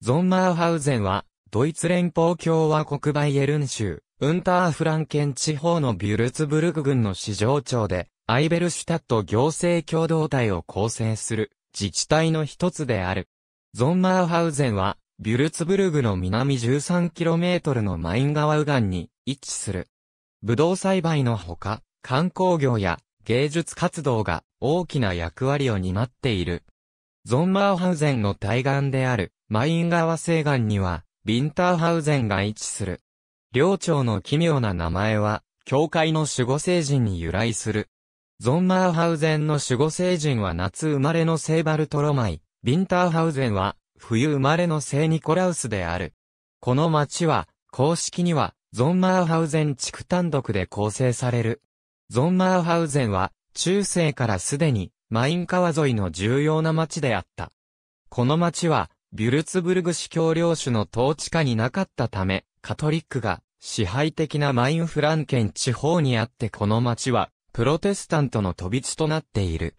ゾンマーハウゼンは、ドイツ連邦共和国バイエルン州、ウンターフランケン地方のビュルツブルク郡の市場町で、アイベルシュタット行政共同体を構成する自治体の一つである。ゾンマーハウゼンは、ビュルツブルグの南 13km のマイン川右岸に位置する。ブドウ栽培のほか、観光業や芸術活動が大きな役割を担っている。ゾンマーハウゼンの対岸であるマイン川西岸には、ビンターハウゼンが位置する。領長の奇妙な名前は、教会の守護聖人に由来する。ゾンマーハウゼンの守護聖人は夏生まれの聖バルトロマイ、ビンターハウゼンは、冬生まれの聖ニコラウスである。この町は、公式には、ゾンマーハウゼン地区単独で構成される。ゾンマーハウゼンは、中世からすでに、マイン川沿いの重要な町であった。この町は、ビュルツブルグ市教領主の統治下になかったため、カトリックが支配的なマインフランケン地方にあってこの町は、プロテスタントの飛び地となっている。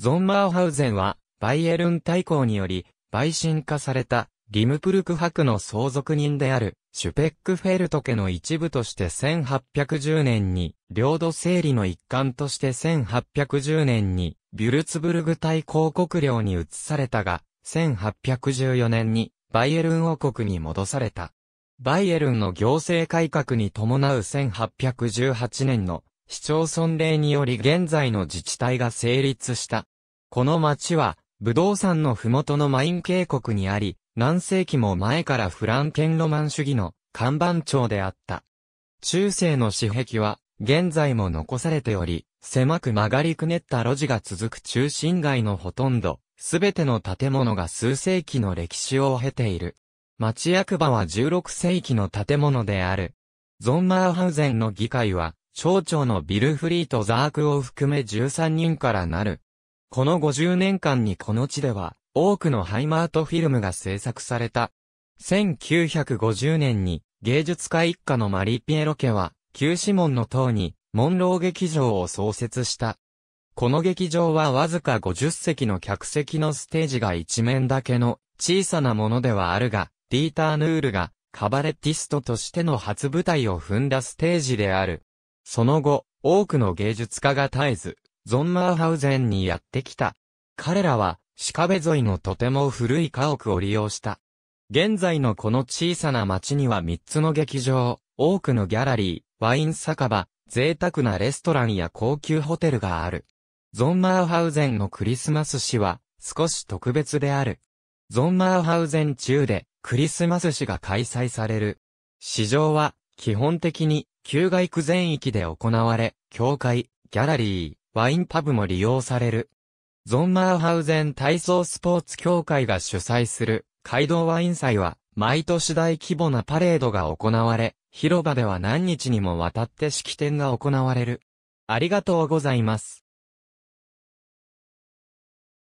ゾンマーハウゼンは、バイエルン大公により、陪信化された、リムプルク博の相続人である、シュペックフェルト家の一部として1810年に、領土整理の一環として1810年に、ビュルツブルグ大公国領に移されたが、1814年にバイエルン王国に戻された。バイエルンの行政改革に伴う1818年の市町村令により現在の自治体が成立した。この町は、武道山の麓のマイン渓谷にあり、何世紀も前からフランケンロマン主義の看板町であった。中世の私壁は、現在も残されており、狭く曲がりくねった路地が続く中心街のほとんど、すべての建物が数世紀の歴史を経ている。町役場は16世紀の建物である。ゾンマーハウゼンの議会は、町長のビルフリート・ザークを含め13人からなる。この50年間にこの地では、多くのハイマートフィルムが制作された。1950年に、芸術家一家のマリピエロ家は、旧シモンの塔に、モンロー劇場を創設した。この劇場はわずか50席の客席のステージが一面だけの小さなものではあるが、ディーター・ヌールがカバレティストとしての初舞台を踏んだステージである。その後、多くの芸術家が絶えず、ゾンマーハウゼンにやってきた。彼らは、鹿部沿いのとても古い家屋を利用した。現在のこの小さな町には3つの劇場、多くのギャラリー、ワイン酒場、贅沢なレストランや高級ホテルがある。ゾンマーハウゼンのクリスマス詩は少し特別である。ゾンマーハウゼン中でクリスマス詩が開催される。市場は基本的に旧街区全域で行われ、教会、ギャラリー、ワインパブも利用される。ゾンマーハウゼン体操スポーツ協会が主催する街道ワイン祭は毎年大規模なパレードが行われ、広場では何日にもわたって式典が行われる。ありがとうございます。